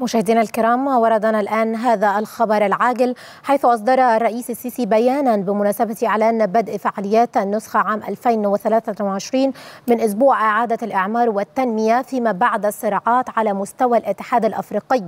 مشاهدينا الكرام وردنا الآن هذا الخبر العاجل حيث أصدر الرئيس السيسي بيانا بمناسبة إعلان بدء فعاليات النسخة عام 2023 من أسبوع إعادة الإعمار والتنمية فيما بعد الصراعات على مستوى الاتحاد الأفريقي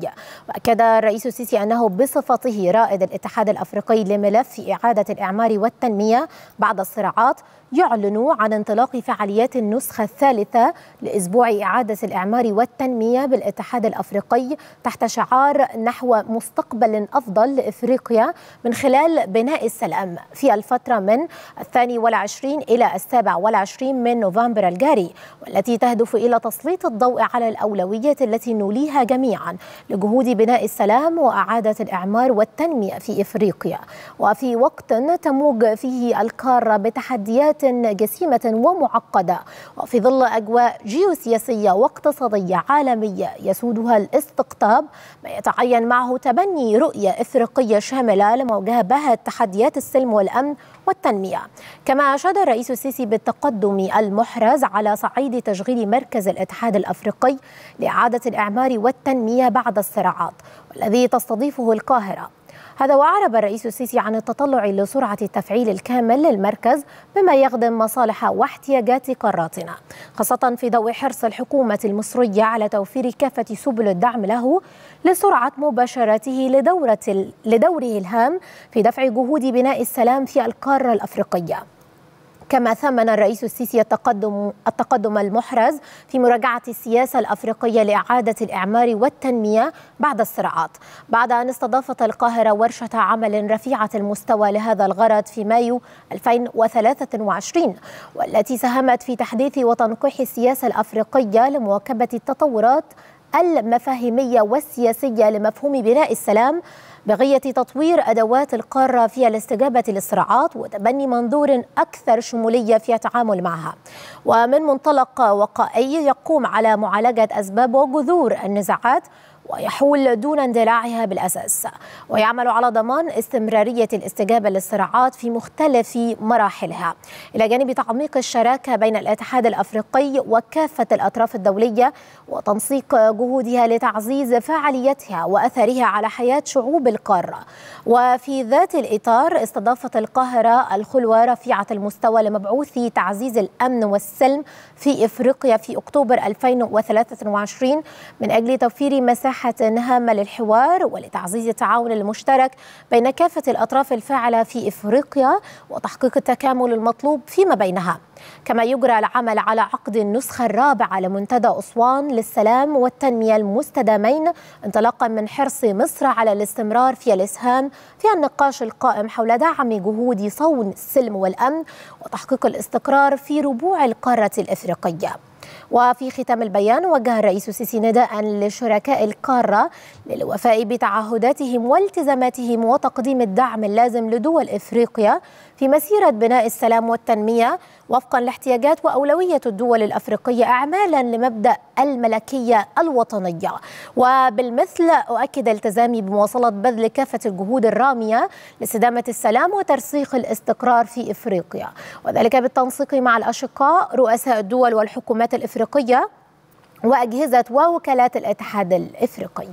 وأكد الرئيس السيسي أنه بصفته رائد الاتحاد الأفريقي لملف إعادة الإعمار والتنمية بعد الصراعات يعلن عن انطلاق فعاليات النسخة الثالثة لأسبوع إعادة الإعمار والتنمية بالاتحاد الأفريقي تحت شعار نحو مستقبل أفضل لإفريقيا من خلال بناء السلام في الفترة من الثاني والعشرين إلى السابع والعشرين من نوفمبر الجاري والتي تهدف إلى تسليط الضوء على الأولويات التي نوليها جميعا لجهود بناء السلام وإعادة الإعمار والتنمية في إفريقيا وفي وقت تموج فيه القارة بتحديات جسيمة ومعقدة وفي ظل أجواء جيوسياسية واقتصادية عالمية يسودها الاستقطاب الخطاب ما يتعين معه تبني رؤية إفريقية شاملة لمواجهة تحديات السلم والأمن والتنمية كما أشاد الرئيس السيسي بالتقدم المحرز على صعيد تشغيل مركز الاتحاد الأفريقي لإعادة الإعمار والتنمية بعد الصراعات والذي تستضيفه القاهرة هذا وأعرب الرئيس السيسي عن التطلع لسرعة التفعيل الكامل للمركز بما يخدم مصالح واحتياجات قاراتنا خاصة في ضوء حرص الحكومة المصرية على توفير كافة سبل الدعم له لسرعة مباشرته لدورة لدوره الهام في دفع جهود بناء السلام في القارة الأفريقية كما ثمن الرئيس السيسي التقدم التقدم المحرز في مراجعه السياسه الافريقيه لاعاده الاعمار والتنميه بعد الصراعات، بعد ان استضافت القاهره ورشه عمل رفيعه المستوى لهذا الغرض في مايو 2023 والتي ساهمت في تحديث وتنقيح السياسه الافريقيه لمواكبه التطورات المفاهيميه والسياسيه لمفهوم بناء السلام بغية تطوير أدوات القارة في الاستجابة للصراعات وتبني منظور أكثر شمولية في التعامل معها ومن منطلق وقائي يقوم على معالجة أسباب وجذور النزاعات ويحول دون اندلاعها بالأساس ويعمل على ضمان استمرارية الاستجابة للصراعات في مختلف مراحلها إلى جانب تعميق الشراكة بين الاتحاد الأفريقي وكافة الأطراف الدولية وتنسيق جهودها لتعزيز فعاليتها وأثرها على حياة شعوب القارة وفي ذات الإطار استضافت القاهرة الخلوة رفيعة المستوى لمبعوث تعزيز الأمن والسلم في إفريقيا في أكتوبر 2023 من أجل توفير مساحة مساحة هامة للحوار ولتعزيز التعاون المشترك بين كافة الأطراف الفاعلة في إفريقيا وتحقيق التكامل المطلوب فيما بينها كما يجرى العمل على عقد النسخة الرابعة لمنتدى أسوان للسلام والتنمية المستدامين انطلاقا من حرص مصر على الاستمرار في الإسهام في النقاش القائم حول دعم جهود صون السلم والأمن وتحقيق الاستقرار في ربوع القارة الإفريقية وفي ختام البيان وجه الرئيس السيسي نداء لشركاء القارة للوفاء بتعهداتهم والتزاماتهم وتقديم الدعم اللازم لدول إفريقيا في مسيرة بناء السلام والتنمية وفقا لاحتياجات وأولوية الدول الأفريقية أعمالا لمبدأ الملكية الوطنية وبالمثل أؤكد التزامي بمواصلة بذل كافة الجهود الرامية لاستدامة السلام وترسيخ الاستقرار في إفريقيا وذلك بالتنسيق مع الأشقاء رؤساء الدول والحكومات الإفريقية الافريقيه واجهزه ووكالات الاتحاد الافريقي